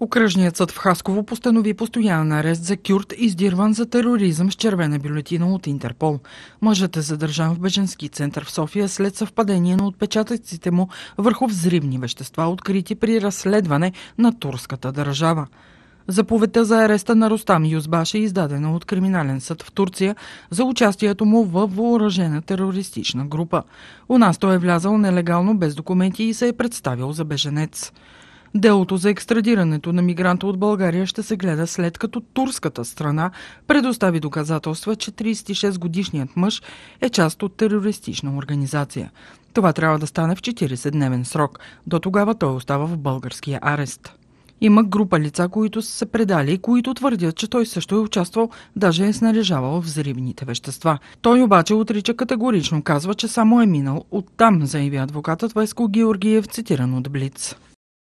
Окръжният съд в Хасково постанови постоянен арест за Кюрт, издирван за тероризъм с червена бюлетина от Интерпол. Мъжът е задържан в беженски център в София след съвпадение на отпечатъците му върху взривни вещества, открити при разследване на турската държава. Заповедта за ареста на Ростам Юзбаш е издадена от Криминален съд в Турция за участието му в въоръжена терористична група. У нас той е влязал нелегално без документи и се е представил за беженец. Делото за екстрадирането на мигранта от България ще се гледа след като турската страна предостави доказателства, че 36-годишният мъж е част от терористична организация. Това трябва да стане в 40-дневен срок. До тогава той остава в българския арест. Има група лица, които са се предали и които твърдят, че той също е участвал, даже е снаряжавал взривните вещества. Той обаче отрича категорично, казва, че само е минал. Оттам заяви адвокатът Веско Георгиев, цитиран от Блиц.